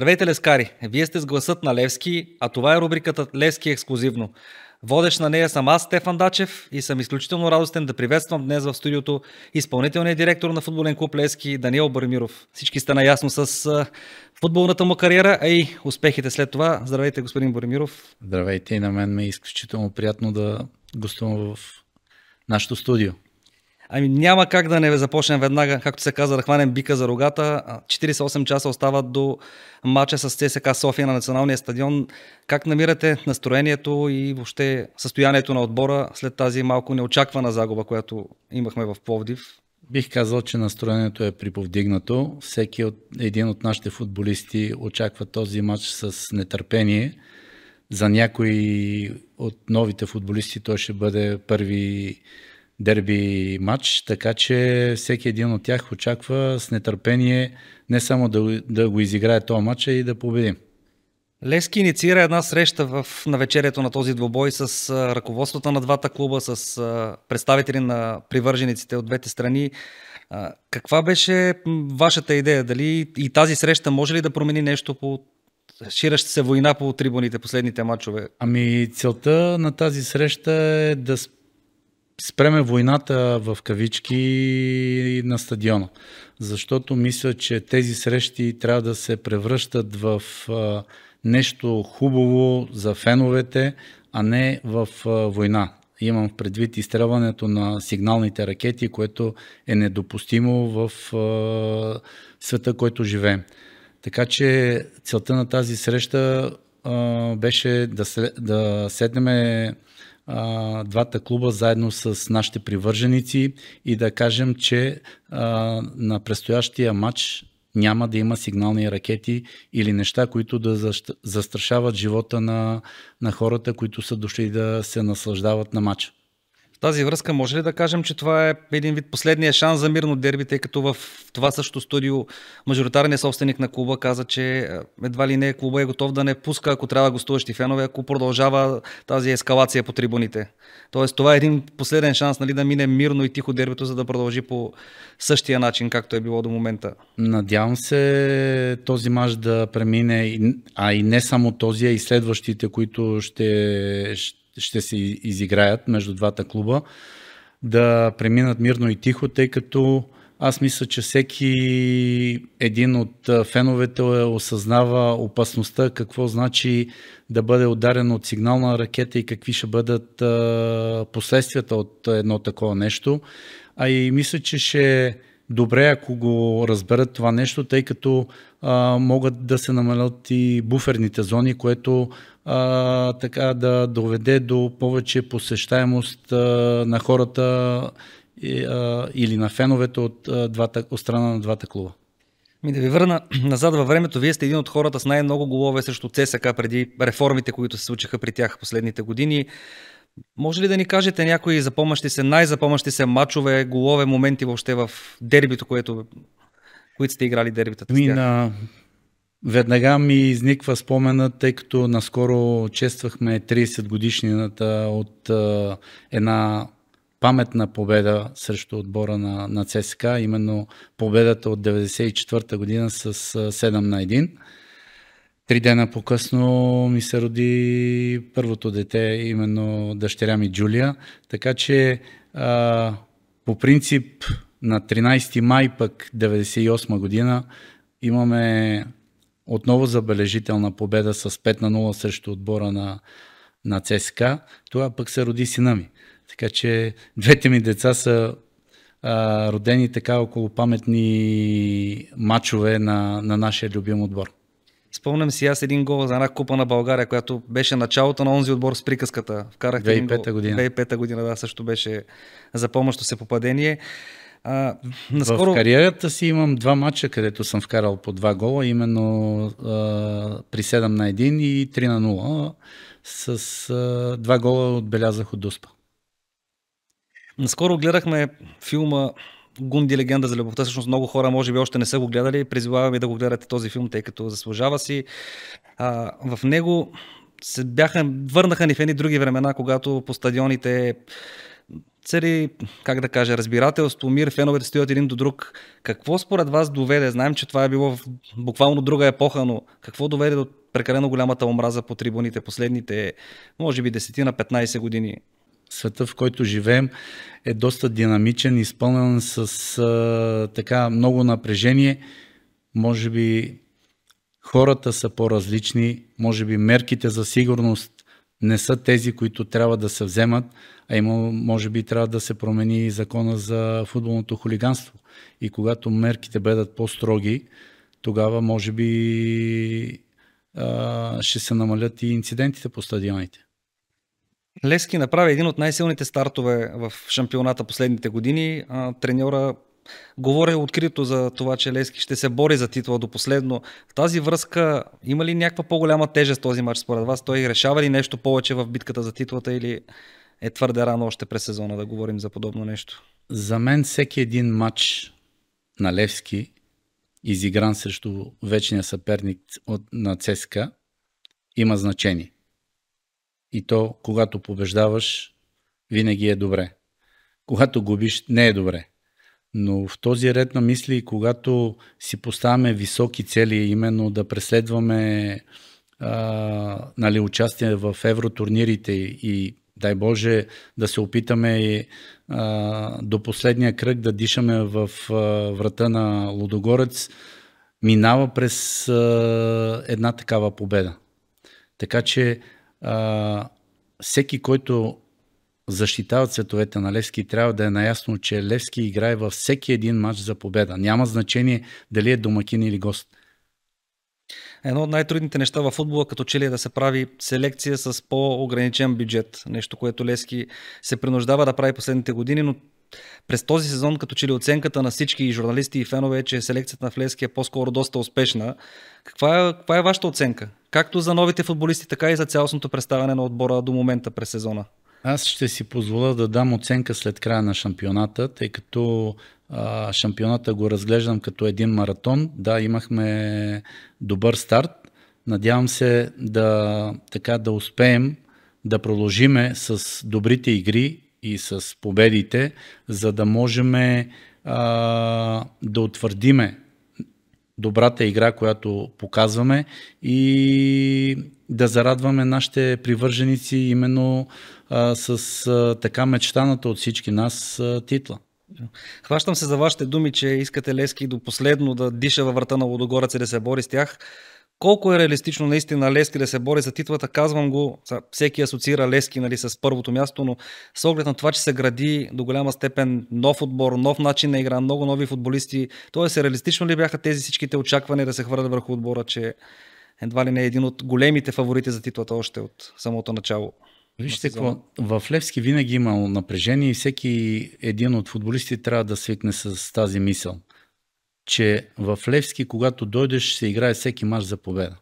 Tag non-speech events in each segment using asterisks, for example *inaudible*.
Здравейте, Лескари! Вие сте с гласът на Левски, а това е рубриката Левски ексклюзивно. Водещ на нея съм аз, Стефан Дачев, и съм изключително радостен да приветствам днес в студиото изпълнителният директор на футболен клуб Левски Даниел Бармиров. Всички сте наясно с футболната му кариера, а и успехите след това. Здравейте, господин Бармиров. Здравейте и на мен ме е изключително приятно да гостувам в нашето студио. Ами няма как да не започнем веднага, както се каза, да хванем бика за рогата. 48 часа остават до матча с ЦСК София на националния стадион. Как намирате настроението и въобще състоянието на отбора след тази малко неочаквана загуба, която имахме в Пловдив? Бих казал, че настроението е приповдигнато. Всеки от, един от нашите футболисти очаква този матч с нетърпение. За някои от новите футболисти той ще бъде първи дерби матч, така че всеки един от тях очаква с нетърпение не само да, да го изиграе този матч, а и да победим. Лески инициира една среща в навечерието на този двобой с ръководството на двата клуба, с представители на привържениците от двете страни. Каква беше вашата идея? Дали и тази среща може ли да промени нещо по шираща се война по трибуните последните матчове? Ами целта на тази среща е да спреме войната в кавички на стадиона. Защото мисля, че тези срещи трябва да се превръщат в нещо хубаво за феновете, а не в война. Имам предвид изстрелването на сигналните ракети, което е недопустимо в света, който живеем. Така че целта на тази среща беше да, да седнеме двата клуба заедно с нашите привърженици и да кажем, че а, на предстоящия матч няма да има сигнални ракети или неща, които да застрашават живота на, на хората, които са дошли да се наслаждават на матча тази връзка може ли да кажем, че това е един вид последния шанс за мирно дерби, тъй като в това също студио мажоритарният собственик на клуба каза, че е, едва ли не клуба е готов да не пуска, ако трябва гостуващи фенове, ако продължава тази ескалация по трибуните. Тоест това е един последен шанс нали, да мине мирно и тихо дербито, за да продължи по същия начин, както е било до момента. Надявам се този маж да премине, а и не само този, а и следващите, които ще, ще ще се изиграят между двата клуба, да преминат мирно и тихо, тъй като аз мисля, че всеки един от феновете е осъзнава опасността, какво значи да бъде ударен от сигнална ракета и какви ще бъдат последствията от едно такова нещо. А и мисля, че ще добре, ако го разберат това нещо, тъй като а, могат да се намалят и буферните зони, което а, така да доведе до повече посещаемост а, на хората и, а, или на феновете от, а, двата, от страна на двата клуба. Ми да ви върна *clears throat* назад във времето, вие сте един от хората с най-много голове срещу ЦСК преди реформите, които се случиха при тях последните години. Може ли да ни кажете някои запомнящи се, най-запомнящи се мачове, голове, моменти въобще в дербито, което, които сте играли дербитата? Ми, на... Веднага ми изниква спомена, тъй като наскоро чествахме 30 годишнината от а, една паметна победа срещу отбора на, на ЦСКА, именно победата от 1994 година с 7 на 1. Три дена по-късно ми се роди първото дете, именно дъщеря ми Джулия. Така че а, по принцип на 13 май пък 98 година имаме отново забележителна победа с 5 на 0 срещу отбора на, на ЦСКА. Тогава пък се роди сина ми. Така че двете ми деца са а, родени така около паметни мачове на, на нашия любим отбор. Спомням си аз един гол за една купа на България, която беше началото на онзи отбор с приказката. Вкарах 2005 година. 2005 година, да, също беше за помощто се попадение. А, наскоро... В кариерата си имам два матча, където съм вкарал по два гола, именно а, при 7 на 1 и 3 на 0. С а, два гола отбелязах от Дуспа. Наскоро гледахме филма Гунди легенда за любовта. Всъщност много хора може би още не са го гледали. ви да го гледате този филм, тъй като заслужава си. А, в него се бяха, върнаха ни в едни други времена, когато по стадионите цари, как да кажа, разбирателство, мир, феновете стоят един до друг. Какво според вас доведе? Знаем, че това е било в буквално друга епоха, но какво доведе до прекалено голямата омраза по трибуните последните, може би, 10 на 15 години? света, в който живеем, е доста динамичен, изпълнен с а, така много напрежение. Може би хората са по-различни, може би мерките за сигурност не са тези, които трябва да се вземат, а има, може би трябва да се промени и закона за футболното хулиганство. И когато мерките бъдат по-строги, тогава може би а, ще се намалят и инцидентите по стадионите. Лески направи един от най-силните стартове в шампионата последните години. Треньора говори открито за това, че Лески ще се бори за титла до последно. В тази връзка има ли някаква по-голяма тежест този матч според вас? Той решава ли нещо повече в битката за титлата или е твърде рано още през сезона да говорим за подобно нещо? За мен всеки един матч на Левски, изигран срещу вечния съперник от, на ЦСКА, има значение и то, когато побеждаваш, винаги е добре. Когато губиш, не е добре. Но в този ред на мисли, когато си поставяме високи цели, именно да преследваме а, нали, участие в евротурнирите и дай Боже да се опитаме а, до последния кръг да дишаме в а, врата на Лодогорец, минава през а, една такава победа. Така че а, всеки, който защитава цветовете на Левски, трябва да е наясно, че Левски играе във всеки един матч за победа. Няма значение дали е домакин или гост. Едно от най-трудните неща във футбола като че ли е да се прави селекция с по-ограничен бюджет. Нещо, което Лески се принуждава да прави последните години, но през този сезон, като че ли оценката на всички журналисти и фенове е, че селекцията на Флески е по-скоро доста успешна. Каква е, каква е вашата оценка? Както за новите футболисти, така и за цялостното представяне на отбора до момента през сезона. Аз ще си позволя да дам оценка след края на шампионата, тъй като а, шампионата го разглеждам като един маратон. Да, имахме добър старт. Надявам се да, така, да успеем да продължиме с добрите игри и с победите, за да можем а, да утвърдиме добрата игра, която показваме и да зарадваме нашите привърженици именно а, с а, така мечтаната от всички нас а, титла. Хващам се за вашите думи, че искате Лески до последно да диша във врата на Лодогорец и да се бори с тях. Колко е реалистично наистина Лески да се бори за титлата, казвам го, всеки асоциира Лески нали, с първото място, но с оглед на това, че се гради до голяма степен нов отбор, нов начин на игра, много нови футболисти, е реалистично ли бяха тези всичките очаквания да се хвърлят върху отбора, че едва ли не е един от големите фаворити за титлата още от самото начало? Вижте, какво, в Левски винаги има напрежение и всеки един от футболистите трябва да свикне с тази мисъл че в Левски, когато дойдеш, се играе всеки матч за победа.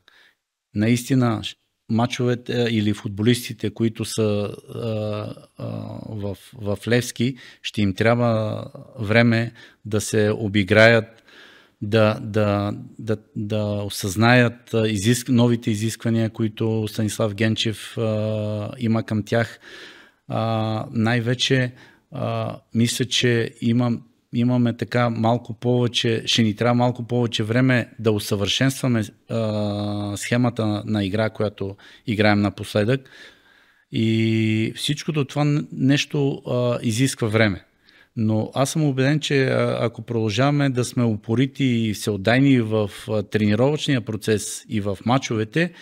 Наистина, мачовете или футболистите, които са а, а, в, в Левски, ще им трябва време да се обиграят, да, да, да, да осъзнаят изиск, новите изисквания, които Станислав Генчев а, има към тях. А, най-вече а, мисля, че имам имаме така малко повече, ще ни трябва малко повече време да усъвършенстваме а, схемата на, на игра, която играем напоследък. И всичкото това нещо а, изисква време. Но аз съм убеден, че ако продължаваме да сме упорити и всеотдайни в тренировъчния процес и в мачовете,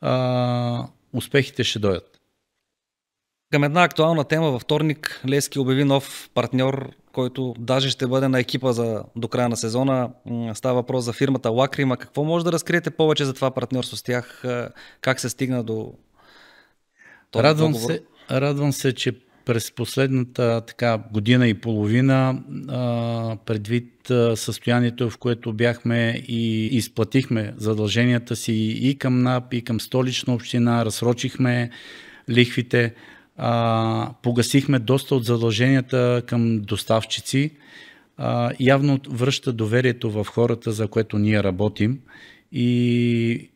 а, успехите ще дойдат. Към една актуална тема във вторник Лески обяви нов партньор който даже ще бъде на екипа за, до края на сезона. Става въпрос за фирмата Лакрима. Какво може да разкриете повече за това партньорство с тях? Е, как се стигна до този радвам договор? Се, радвам се, че през последната така, година и половина, предвид състоянието, в което бяхме и изплатихме задълженията си и към НАП, и към столична община, разсрочихме лихвите а, погасихме доста от задълженията към доставчици. А, явно връща доверието в хората, за което ние работим. И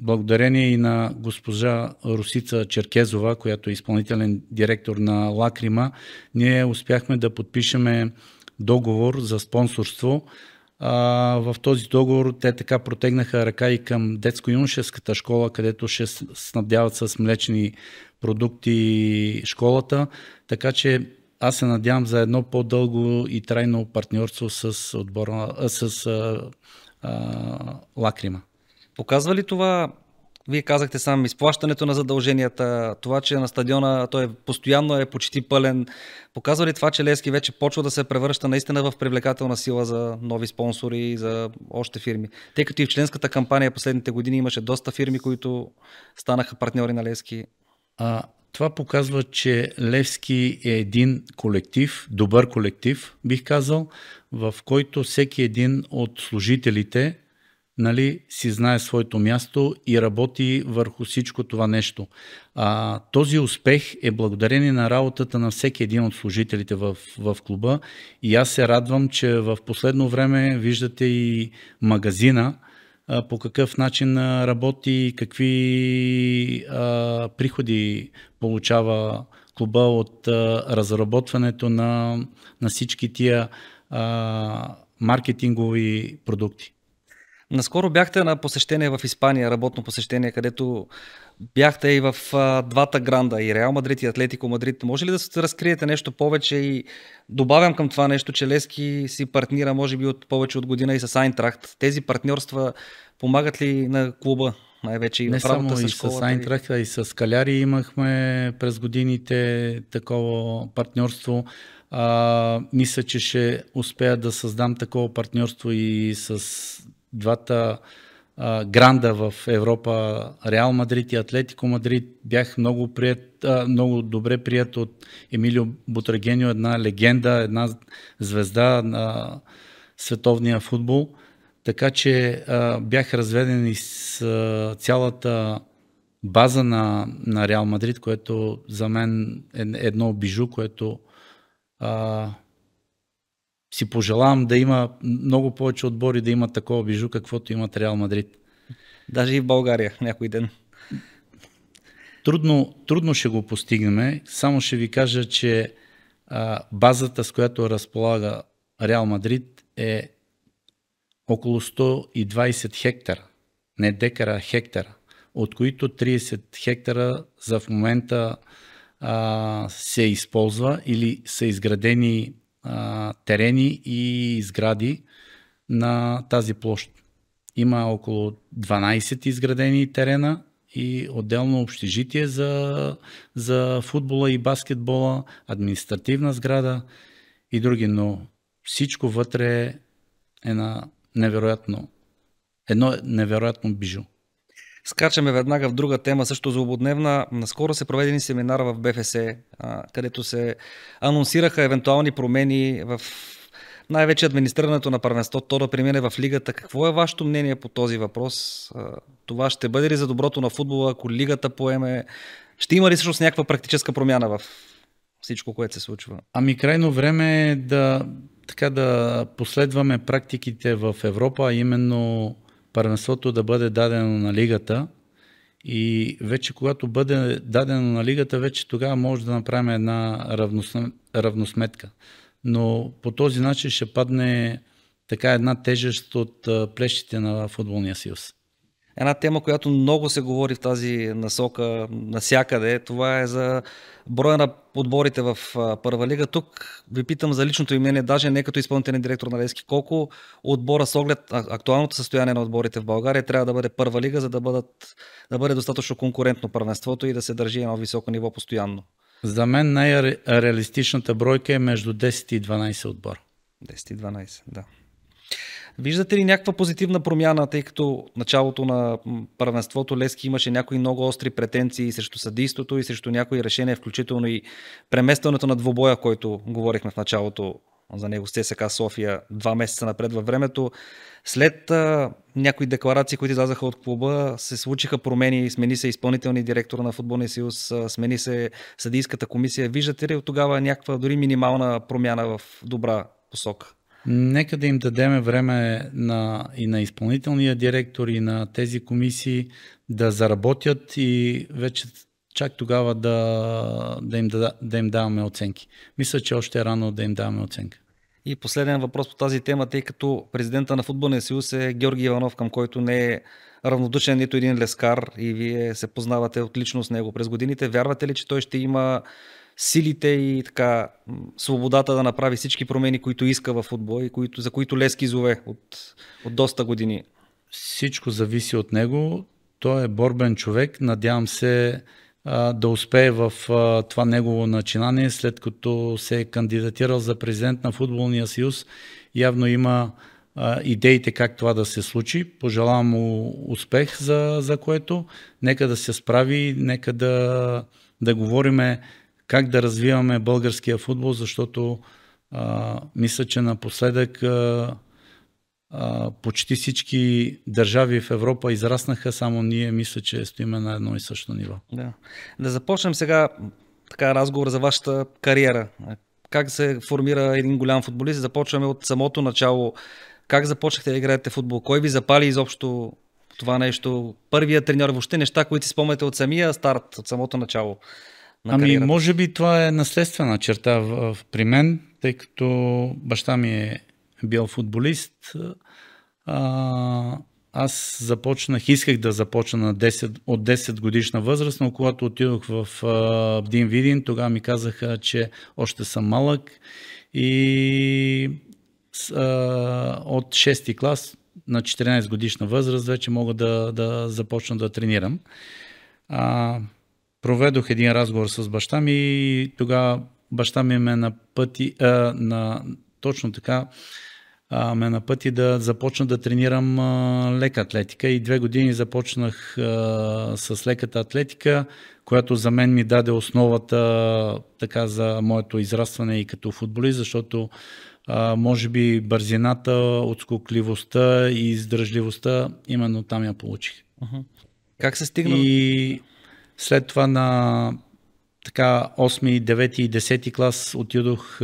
благодарение и на госпожа Русица Черкезова, която е изпълнителен директор на Лакрима, ние успяхме да подпишеме договор за спонсорство а, в този договор те така протегнаха ръка и към детско-юношеската школа, където ще снабдяват с млечни продукти школата. Така че аз се надявам за едно по-дълго и трайно партньорство с, отбора, с а, а, Лакрима. Показва ли това вие казахте сам изплащането на задълженията, това, че на стадиона той е постоянно е почти пълен. Показва ли това, че Лески вече почва да се превръща наистина в привлекателна сила за нови спонсори и за още фирми? Тъй като и в членската кампания последните години имаше доста фирми, които станаха партньори на Лески. А, това показва, че Левски е един колектив, добър колектив, бих казал, в който всеки един от служителите нали, си знае своето място и работи върху всичко това нещо. А, този успех е благодарение на работата на всеки един от служителите в, в клуба и аз се радвам, че в последно време виждате и магазина, а, по какъв начин работи, какви а, приходи получава клуба от а, разработването на, на всички тия а, маркетингови продукти. Наскоро бяхте на посещение в Испания, работно посещение, където бяхте и в а, двата гранда, и Реал Мадрид, и Атлетико Мадрид. Може ли да се разкриете нещо повече и добавям към това нещо, че Лески си партнира може би от повече от година и с Айнтрахт. Тези партньорства помагат ли на клуба? най-вече и Не само и с Айнтрахт, а и с Каляри имахме през годините такова партньорство. А, мисля, че ще успея да създам такова партньорство и с двата а, гранда в Европа, Реал Мадрид и Атлетико Мадрид, бях много, прият, а, много добре прият от Емилио Бутрагенио, една легенда, една звезда на световния футбол. Така че а, бях разведен и с а, цялата база на, на Реал Мадрид, което за мен е едно бижу, което а, си пожелавам да има много повече отбори, да има такова бижу, каквото имат Реал Мадрид. Даже и в България някой ден. Трудно, трудно ще го постигнем. Само ще ви кажа, че а, базата, с която разполага Реал Мадрид е около 120 хектара. Не декара, а хектара. От които 30 хектара за в момента а, се използва или са изградени терени и сгради на тази площ. Има около 12 изградени терена и отделно общежитие за, за футбола и баскетбола, административна сграда и други, но всичко вътре е на невероятно, едно невероятно бижу. Скачаме веднага в друга тема, също злободневна. Наскоро се проведени семинар в БФС, където се анонсираха евентуални промени в най-вече администрирането на първенството, то да премине в лигата. Какво е вашето мнение по този въпрос? Това ще бъде ли за доброто на футбола, ако лигата поеме? Ще има ли всъщност някаква практическа промяна в всичко, което се случва? Ами крайно време е да, така да последваме практиките в Европа, а именно първенството да бъде дадено на лигата. И вече когато бъде дадено на лигата, вече тогава може да направим една равносметка. Но по този начин ще падне така една тежест от плещите на футболния съюз. Една тема, която много се говори в тази насока, насякъде, това е за броя на отборите в Първа лига. Тук ви питам за личното мнение, даже не като изпълнителен директор на Лески, колко отбора с оглед актуалното състояние на отборите в България трябва да бъде Първа лига, за да, бъдат, да бъде достатъчно конкурентно първенството и да се държи едно високо ниво постоянно. За мен най-реалистичната бройка е между 10 и 12 отбора. 10 и 12, да. Виждате ли някаква позитивна промяна, тъй като началото на първенството Лески имаше някои много остри претенции срещу съдийството и срещу някои решения, включително и преместването на двобоя, който говорихме в началото за него с ЦСКА София два месеца напред във времето. След а, някои декларации, които излязаха от клуба, се случиха промени, смени се изпълнителният директор на Футболния съюз, смени се съдийската комисия. Виждате ли от тогава някаква дори минимална промяна в добра посока? Нека да им дадеме време на, и на изпълнителния директор, и на тези комисии да заработят и вече чак тогава да, да, им, да, да им даваме оценки. Мисля, че още е рано да им даваме оценка. И последен въпрос по тази тема, тъй като президента на футболния съюз е Георги Иванов, към който не е равнодушен нито един лескар и вие се познавате отлично с него през годините. Вярвате ли, че той ще има силите и така свободата да направи всички промени, които иска в футбол, и които, за които Лески зове от, от доста години. Всичко зависи от него. Той е борбен човек. Надявам се а, да успее в а, това негово начинание, след като се е кандидатирал за президент на Футболния съюз. Явно има а, идеите как това да се случи. Пожелавам му успех за, за което. Нека да се справи, нека да, да говориме как да развиваме българския футбол, защото а, мисля, че напоследък а, а, почти всички държави в Европа израснаха, само ние мисля, че стоиме на едно и също ниво. Да, да започнем сега така разговор за вашата кариера. Как се формира един голям футболист? Започваме от самото начало. Как започнахте да играете футбол? Кой ви запали изобщо това нещо? Първия треньор, въобще неща, които си спомняте от самия старт, от самото начало на ами, кариерата? може би това е наследствена черта в, в, при мен, тъй като баща ми е бил футболист. А, аз започнах, исках да започна на 10, от 10 годишна възраст, но когато отидох в Дин Видин, тогава ми казаха, че още съм малък и а, от 6 клас на 14 годишна възраст вече мога да, да започна да тренирам. А, проведох един разговор с баща ми и тогава баща ми ме на пъти, а, на, точно така, а, ме на пъти да започна да тренирам а, лека атлетика и две години започнах а, с леката атлетика, която за мен ми даде основата така за моето израстване и като футболист, защото а, може би бързината, отскокливостта и издържливостта именно там я получих. Как се стигна? И след това на така 8, 9 и 10 клас отидох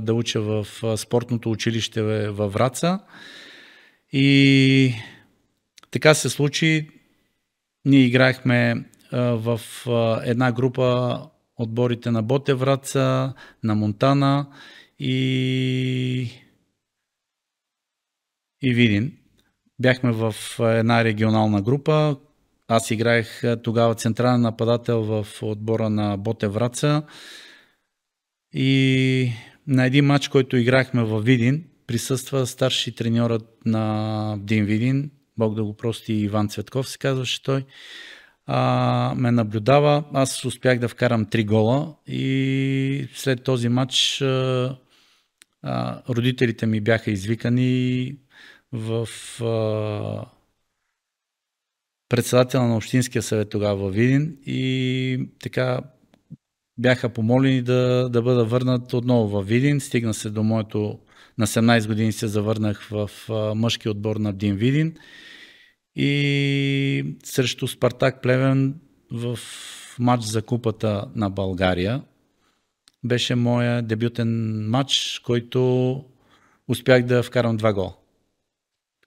да уча в спортното училище във Враца. И така се случи. Ние играехме в една група отборите на Боте Враца, на Монтана и, и Видин. Бяхме в една регионална група, аз играех тогава централен нападател в отбора на Боте Враца. И на един матч, който играхме в Видин, присъства старши треньорът на Дин Видин, Бог да го прости Иван Цветков се казваше той, а, ме наблюдава. Аз успях да вкарам три гола и след този матч а, а, родителите ми бяха извикани в а, председател на Общинския съвет тогава във Видин и така бяха помолени да, да бъда върнат отново във Видин. Стигна се до моето... На 17 години се завърнах в мъжки отбор на Дин Видин и срещу Спартак Плевен в матч за купата на България беше моя дебютен матч, който успях да вкарам два гола.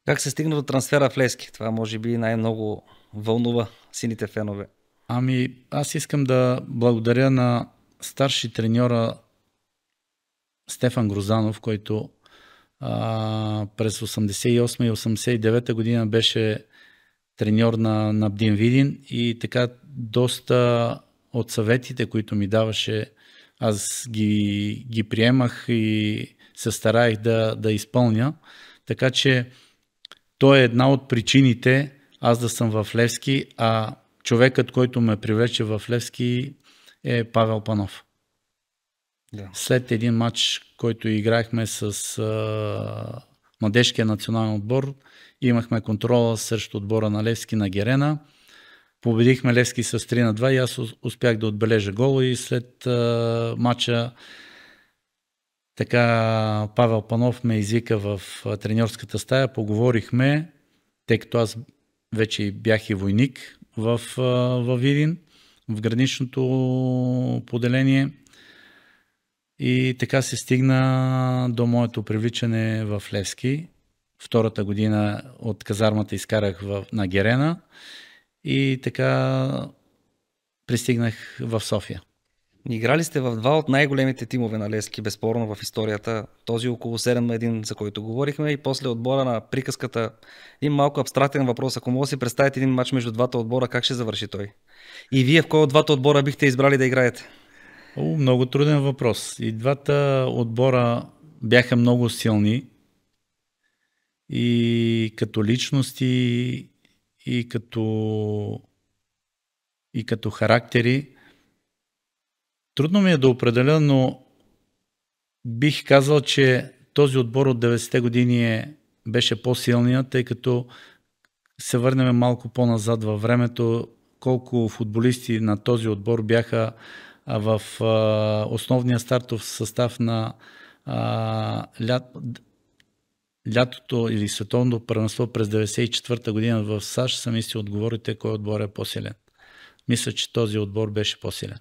Как се стигна до трансфера в Лески? Това може би най-много вълнува сините фенове. Ами, аз искам да благодаря на старши треньора Стефан Грозанов, който а, през 88 и 89 година беше треньор на, на Бдин Видин и така доста от съветите, които ми даваше, аз ги, ги приемах и се стараех да, да изпълня. Така че той е една от причините аз да съм в Левски, а човекът, който ме привлече в Левски е Павел Панов. Да. След един матч, който играхме с а, младежкия национален отбор, имахме контрола срещу отбора на Левски на Герена. Победихме Левски с 3 на 2 и аз успях да отбележа гол и след а, матча така Павел Панов ме извика в треньорската стая, поговорихме, тъй като аз вече бях и войник в, в Видин, в граничното поделение. И така се стигна до моето привличане в Левски. Втората година от казармата изкарах в, на Герена и така пристигнах в София. Играли сте в два от най-големите тимове на Лески, безспорно в историята. Този около 7 на 1, за който говорихме, и после отбора на приказката. Един малко абстрактен въпрос. Ако мога да си представите един матч между двата отбора, как ще завърши той? И вие в кой от двата отбора бихте избрали да играете? О, много труден въпрос. И двата отбора бяха много силни. И като личности, и като, и като характери Трудно ми е да определя, но бих казал, че този отбор от 90-те години е, беше по-силният, тъй като се върнем малко по-назад във времето, колко футболисти на този отбор бяха в основния стартов състав на а, ля, лятото или световното първенство през 1994 година в САЩ, сами си отговорите кой отбор е по-силен. Мисля, че този отбор беше по-силен.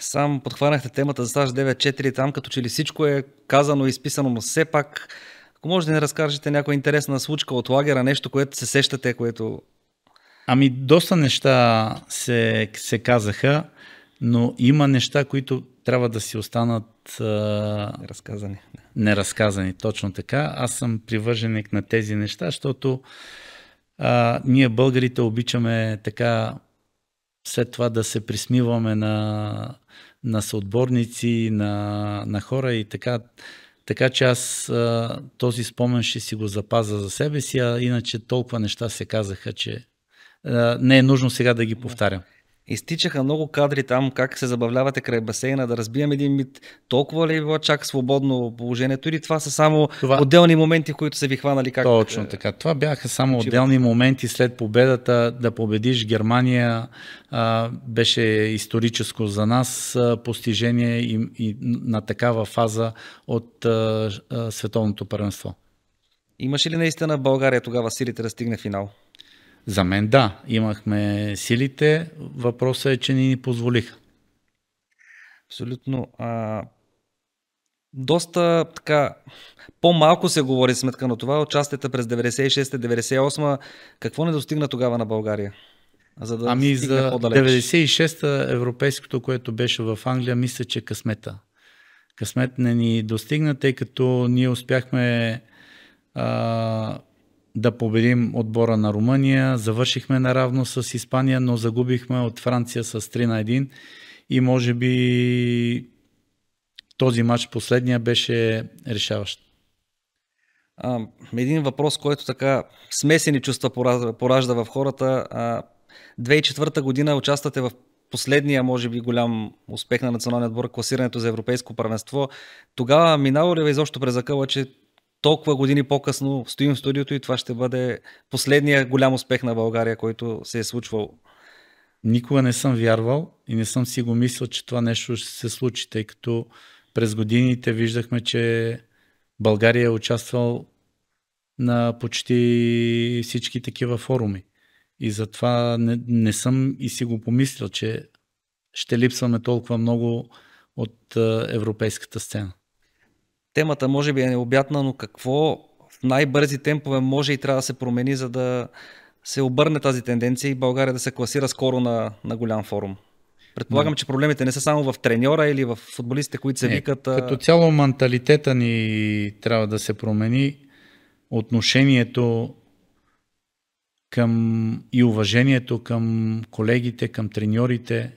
Сам подхванахте темата за стаж 9.4 там, като че ли всичко е казано и изписано, но все пак, ако може да ни разкажете някоя интересна случка от лагера, нещо, което се сещате, което... Ами, доста неща се, се казаха, но има неща, които трябва да си останат... А... Неразказани. Неразказани, точно така. Аз съм привърженик на тези неща, защото а, ние българите обичаме така след това да се присмиваме на, на съотборници, на, на хора и така. Така че аз този спомен ще си го запаза за себе си, а иначе толкова неща се казаха, че не е нужно сега да ги повтарям изтичаха много кадри там, как се забавлявате край басейна, да разбием един мит. Толкова ли е било чак свободно положението или това са само това... отделни моменти, които са ви хванали? Как... Точно е, така. Това бяха само отделни моменти след победата. Да победиш Германия а, беше историческо за нас а, постижение и, и на такава фаза от а, а, световното първенство. Имаше ли наистина България тогава силите да стигне финал? За мен да, имахме силите, въпросът е, че ни ни позволиха. Абсолютно. А, доста така, по-малко се говори сметка на това, участията през 96-98, какво не достигна тогава на България? За да ами за 96-та европейското, което беше в Англия, мисля, че късмета. Късмет не ни достигна, тъй като ние успяхме а, да победим отбора на Румъния. Завършихме наравно с Испания, но загубихме от Франция с 3 на 1 и може би този матч последния беше решаващ. един въпрос, който така смесени чувства поражда, в хората. 2004 година участвате в последния, може би, голям успех на националния отбор, класирането за европейско първенство. Тогава минало ли ви изобщо през закъла, че толкова години по-късно стоим в студиото и това ще бъде последния голям успех на България, който се е случвал. Никога не съм вярвал и не съм си го мислил, че това нещо ще се случи, тъй като през годините виждахме, че България е участвал на почти всички такива форуми. И затова не, не съм и си го помислил, че ще липсваме толкова много от европейската сцена темата може би е необятна, но какво в най-бързи темпове може и трябва да се промени, за да се обърне тази тенденция и България да се класира скоро на, на голям форум? Предполагам, че проблемите не са само в треньора или в футболистите, които се не, викат. Като цяло менталитета ни трябва да се промени, отношението към и уважението към колегите, към треньорите,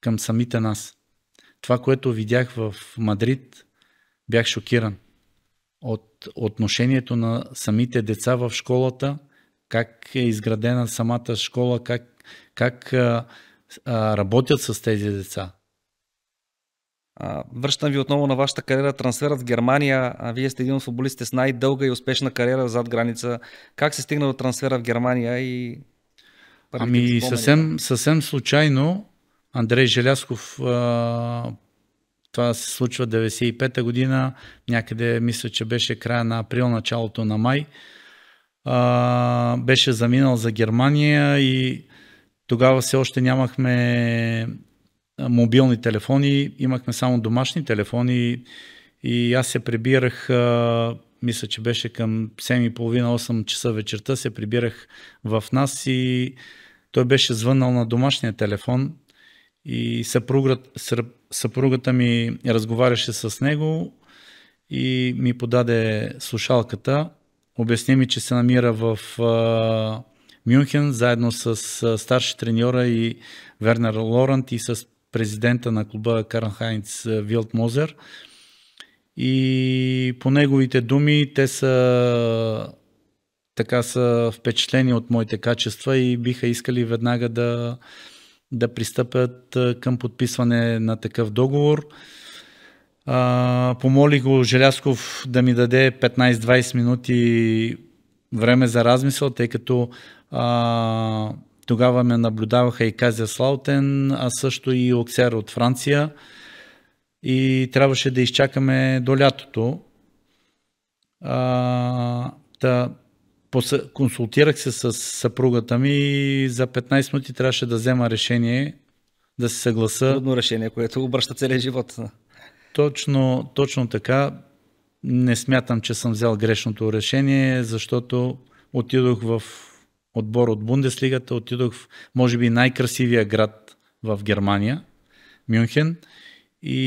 към самите нас. Това, което видях в Мадрид, бях шокиран от отношението на самите деца в школата, как е изградена самата школа, как, как а, а, работят с тези деца. Връщам ви отново на вашата кариера. Трансферът в Германия. Вие сте един от футболистите с най-дълга и успешна кариера зад граница. Как се стигна до трансфера в Германия и. ами, съвсем, съвсем случайно Андрей Желясков а, това се случва 95-та година, някъде мисля, че беше края на април, началото на май. А, беше заминал за Германия и тогава все още нямахме мобилни телефони, имахме само домашни телефони и аз се прибирах, а, мисля, че беше към 7.30-8 часа вечерта, се прибирах в нас и той беше звънал на домашния телефон и съпругът, съпругата ми разговаряше с него и ми подаде слушалката. Обясни ми, че се намира в а, Мюнхен, заедно с а, старши треньора и Вернер Лорант и с президента на клуба Карл Хайнц Вилт Мозер. И по неговите думи те са така са впечатлени от моите качества и биха искали веднага да, да пристъпят към подписване на такъв договор. Помолих го Желясков да ми даде 15-20 минути време за размисъл, тъй като а, тогава ме наблюдаваха и Казя Слаутен, а също и Оксер от Франция. И трябваше да изчакаме до лятото. А, Консултирах се с съпругата ми и за 15 минути трябваше да взема решение да се съгласа. Трудно решение, което обръща целия живот. Точно, точно така. Не смятам, че съм взел грешното решение, защото отидох в отбор от Бундеслигата, отидох в, може би, най-красивия град в Германия, Мюнхен, и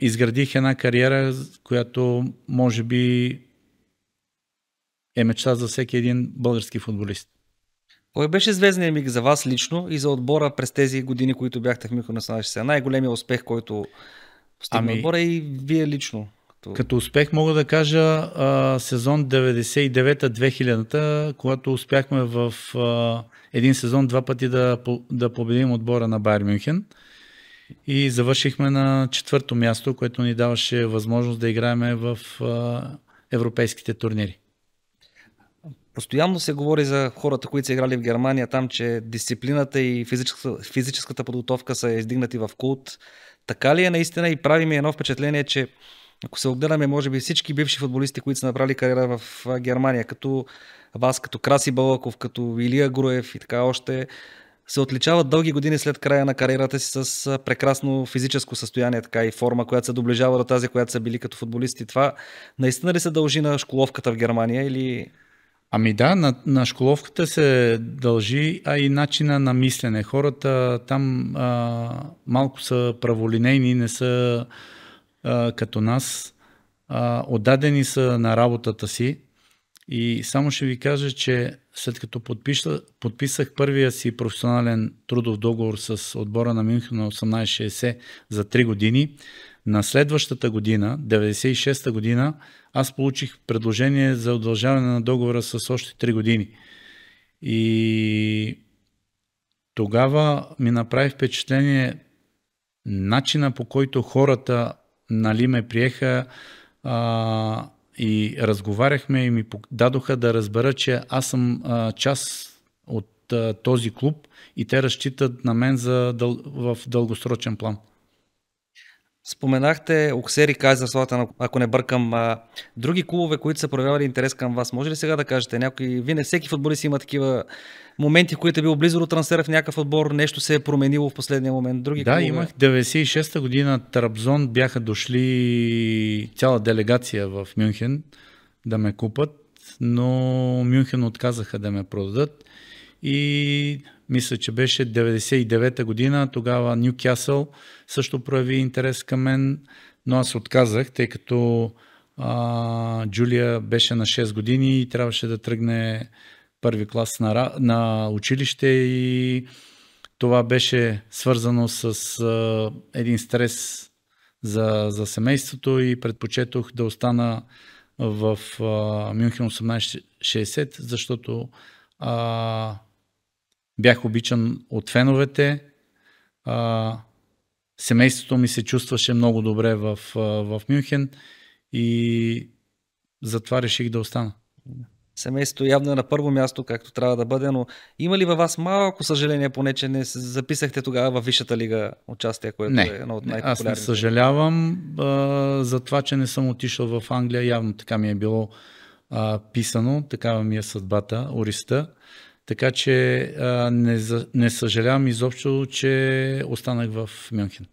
изградих една кариера, която, може би, е мечта за всеки един български футболист. Кой беше звездният миг за вас лично и за отбора през тези години, които бяхте в Мюнхен на Най-големия успех, който постигна ами, отбора и вие лично? Като... като успех мога да кажа а, сезон 99-2000, та когато успяхме в а, един сезон два пъти да, да победим отбора на Байер Мюнхен и завършихме на четвърто място, което ни даваше възможност да играеме в а, европейските турнири. Постоянно се говори за хората, които са играли в Германия там, че дисциплината и физическата, физическата подготовка са издигнати в култ. Така ли е наистина и прави ми едно впечатление, че ако се огледаме, може би всички бивши футболисти, които са направили кариера в Германия, като вас, като Краси Балаков, като Илия Груев и така още, се отличават дълги години след края на кариерата си с прекрасно физическо състояние така и форма, която се доближава до тази, която са били като футболисти. Това наистина ли се дължи на школовката в Германия или Ами да, на, на школовката се дължи, а и начина на мислене. Хората там а, малко са праволинейни, не са а, като нас. А, отдадени са на работата си. И само ще ви кажа, че след като подпиша, подписах първия си професионален трудов договор с отбора на Мюнхен на 1860 за 3 години, на следващата година, 96-та година, аз получих предложение за удължаване на договора с още 3 години. И тогава ми направи впечатление начина по който хората нали, ме приеха а, и разговаряхме и ми дадоха да разбера, че аз съм а, част от а, този клуб и те разчитат на мен за, дъл... в дългосрочен план. Споменахте Оксери Кайзер Слатан, ако не бъркам. А, други клубове, които са проявявали интерес към вас, може ли сега да кажете някой? Вие не всеки футболист има такива моменти, в които е бил близо до трансфера в някакъв отбор, нещо се е променило в последния момент. Други да, клубове... имах 96-та година Трабзон бяха дошли цяла делегация в Мюнхен да ме купат, но Мюнхен отказаха да ме продадат и мисля, че беше 99-та година, тогава Нюкасъл също прояви интерес към мен, но аз отказах, тъй като а, Джулия беше на 6 години и трябваше да тръгне първи клас на, на училище и това беше свързано с а, един стрес за, за семейството и предпочетох да остана в а, Мюнхен 1860, защото а, бях обичан от феновете. А, семейството ми се чувстваше много добре в, в Мюнхен и затова реших да остана. Семейството явно е на първо място, както трябва да бъде, но има ли във вас малко съжаление, поне че не записахте тогава във Висшата лига участие, което не, е едно от най популярните Аз не съжалявам а, за това, че не съм отишъл в Англия. Явно така ми е било а, писано, такава ми е съдбата, ориста. Така че а, не, не съжалявам изобщо, че останах в Мюнхен.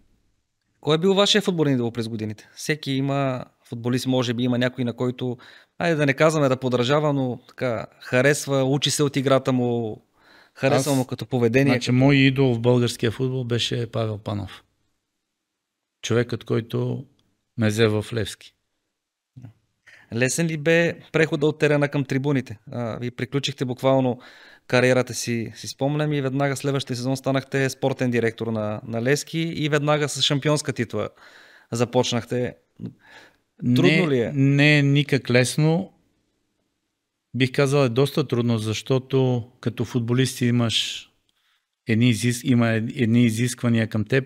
Кой е бил вашия футболен идол през годините? Всеки има футболист, може би има някой, на който, айде да не казваме да подражава, но така, харесва, учи се от играта му, харесва Аз, му като поведение. Значи, като... мой идол в българския футбол беше Павел Панов. Човекът, който ме взе в Левски. Лесен ли бе прехода от терена към трибуните? А, ви приключихте буквално кариерата си, си спомням и веднага следващия сезон станахте спортен директор на, на Лески и веднага с шампионска титла започнахте. Трудно не, ли е? Не е никак лесно. Бих казал е доста трудно, защото като футболист имаш едни изис... има едни изисквания към теб,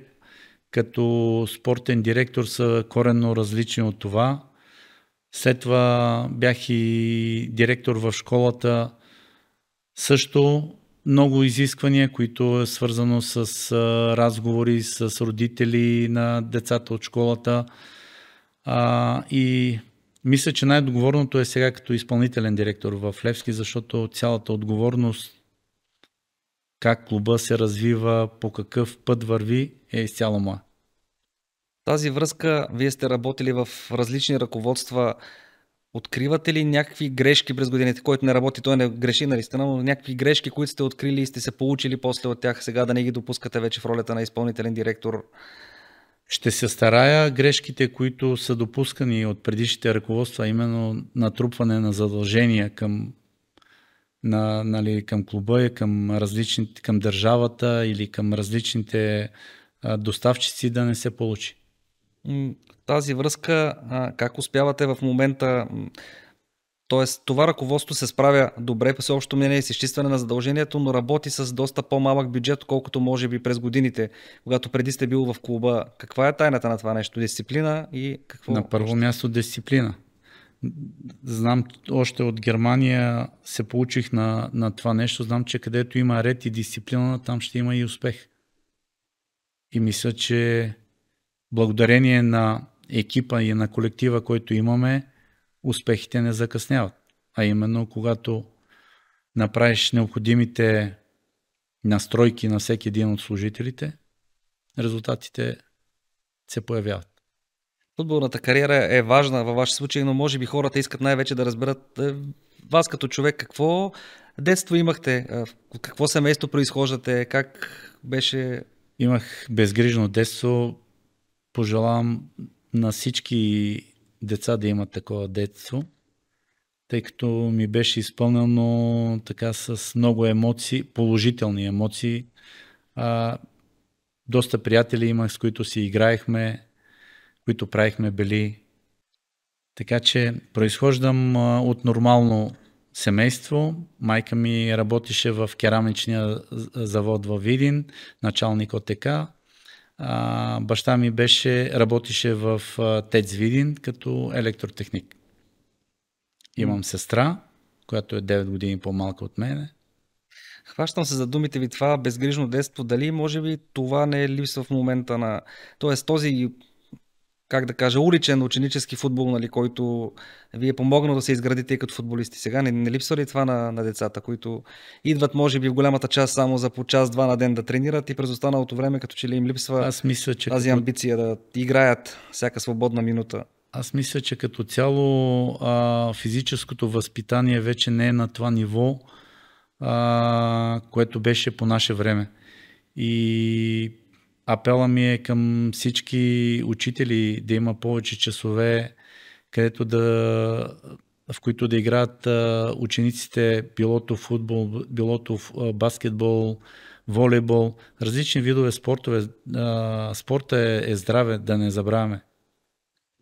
като спортен директор са коренно различни от това. След това бях и директор в школата, също много изисквания, които е свързано с разговори с родители на децата от школата. А, и мисля, че най-договорното е сега като изпълнителен директор в Левски, защото цялата отговорност, как клуба се развива, по какъв път върви, е изцяло моя. Тази връзка, вие сте работили в различни ръководства Откривате ли някакви грешки през годините, който не работи, той не греши нали сте, но някакви грешки, които сте открили и сте се получили после от тях, сега да не ги допускате вече в ролята на изпълнителен директор? Ще се старая грешките, които са допускани от предишните ръководства, именно натрупване на задължения към, на, нали, към клуба, към, различните, към държавата или към различните доставчици да не се получи тази връзка, как успявате в момента, т.е. това ръководство се справя добре по всеобщо мнение с изчистване на задължението, но работи с доста по-малък бюджет, колкото може би през годините, когато преди сте бил в клуба. Каква е тайната на това нещо? Дисциплина и какво? На първо място дисциплина. Знам още от Германия се получих на, на това нещо. Знам, че където има ред и дисциплина, там ще има и успех. И мисля, че благодарение на екипа и на колектива, който имаме, успехите не закъсняват. А именно, когато направиш необходимите настройки на всеки един от служителите, резултатите се появяват. Футболната кариера е важна във ваш случай, но може би хората искат най-вече да разберат е, вас като човек какво детство имахте, е, какво семейство произхождате, как беше... Имах безгрижно детство, пожелавам на всички деца да имат такова детство, тъй като ми беше изпълнено така с много емоции, положителни емоции. А, доста приятели имах, с които си играехме, които правихме бели. Така че произхождам а, от нормално семейство. Майка ми работеше в керамичния завод във Видин, началник от ТК. А, баща ми беше, работише в ТЕЦ Видин като електротехник. Имам сестра, която е 9 години по-малка от мене. Хващам се за думите ви това безгрижно детство. Дали може би това не е липсва в момента на... Тоест този как да кажа, уличен ученически футбол, нали, който ви е помогнал да се изградите и като футболисти. Сега не, не липсва ли това на, на децата, които идват, може би, в голямата част само за по час-два на ден да тренират и през останалото време, като че ли им липсва Аз мисля, че тази като... амбиция да играят всяка свободна минута? Аз мисля, че като цяло а, физическото възпитание вече не е на това ниво, а, което беше по наше време. И апела ми е към всички учители да има повече часове, където да, в които да играят учениците пилото футбол, пилото баскетбол, волейбол, различни видове спортове. Спорта е, е здраве, да не забравяме.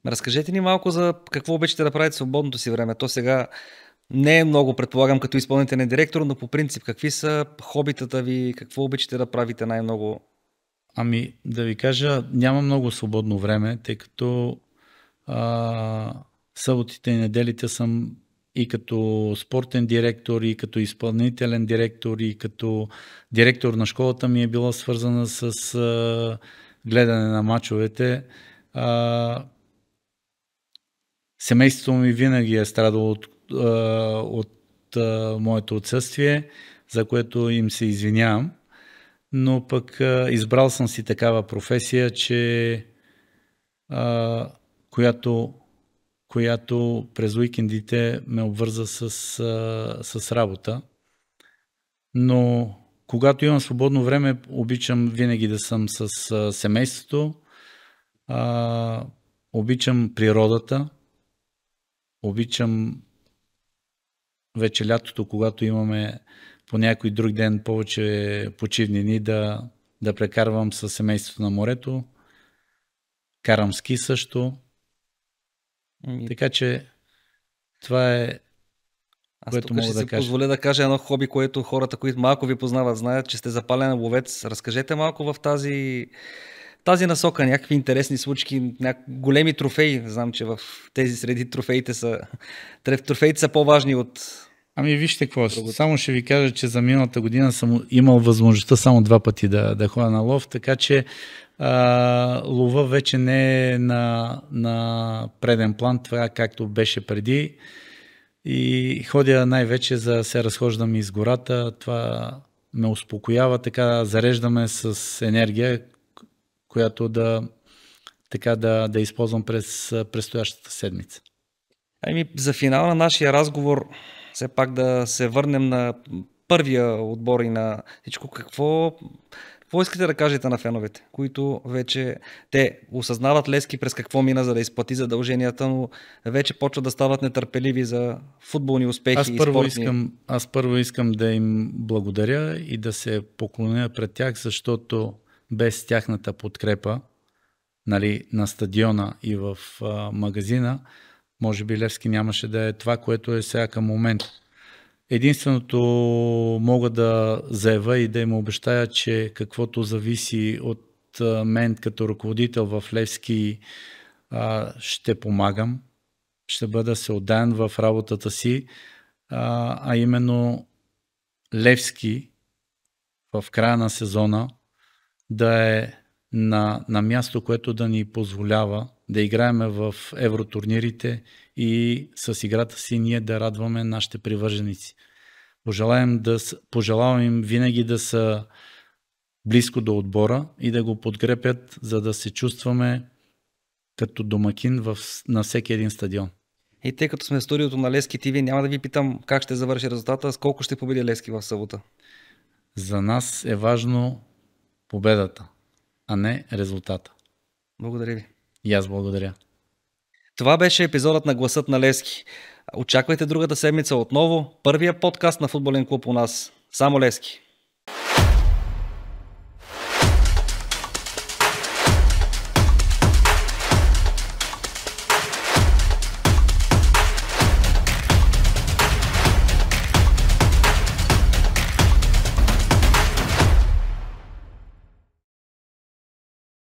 Разкажете ни малко за какво обичате да правите в свободното си време. То сега не е много, предполагам, като изпълнителен директор, но по принцип, какви са хобитата ви, какво обичате да правите най-много Ами да ви кажа, няма много свободно време, тъй като а, съботите и неделите съм и като спортен директор, и като изпълнителен директор, и като директор на школата ми е била свързана с а, гледане на мачовете. А, семейството ми винаги е страдало от, а, от а, моето отсъствие, за което им се извинявам но пък а, избрал съм си такава професия, че а, която, която през уикендите ме обвърза с, а, с работа. Но когато имам свободно време, обичам винаги да съм с а, семейството, а, обичам природата, обичам вече лятото, когато имаме по някой друг ден повече почивни дни да, да прекарвам със семейството на морето. Карам ски също. Ми... Така че това е аз което тук мога ще да си кажа. позволя да кажа едно хоби, което хората, които малко ви познават, знаят, че сте запален ловец. Разкажете малко в тази, тази насока, някакви интересни случки, няк... големи трофеи. Знам, че в тези среди трофеите са, трофеите са по-важни от Ами вижте какво, Другото. само ще ви кажа, че за миналата година съм имал възможността само два пъти да, да ходя на лов, така че а, лова вече не е на, на преден план, това е както беше преди. И ходя най-вече за се разхождам из гората, това ме успокоява, така зареждаме с енергия, която да, така да, да използвам през предстоящата седмица. Ами за финал на нашия разговор все пак да се върнем на първия отбор и на всичко. Какво, какво искате да кажете на феновете, които вече те осъзнават Лески през какво мина, за да изплати задълженията, но вече почват да стават нетърпеливи за футболни успехи аз първо и спортни. Искам, аз първо искам да им благодаря и да се поклоня пред тях, защото без тяхната подкрепа нали, на стадиона и в а, магазина, може би Левски нямаше да е това, което е сега към момента. Единственото мога да заява и да им обещая, че каквото зависи от мен като ръководител в Левски, ще помагам, ще бъда се отдан в работата си, а именно Левски в края на сезона да е на, на място, което да ни позволява да играем в евротурнирите и с играта си ние да радваме нашите привърженици. Пожелаем, да, пожелавам им винаги да са близко до отбора и да го подкрепят, за да се чувстваме като домакин в, на всеки един стадион. И тъй като сме в студиото на Лески ТВ, няма да ви питам как ще завърши резултата, с колко ще победи Лески в събота. За нас е важно победата, а не резултата. Благодаря ви. И аз благодаря. Това беше епизодът на Гласът на Лески. Очаквайте другата седмица отново първия подкаст на футболен клуб у нас. Само Лески.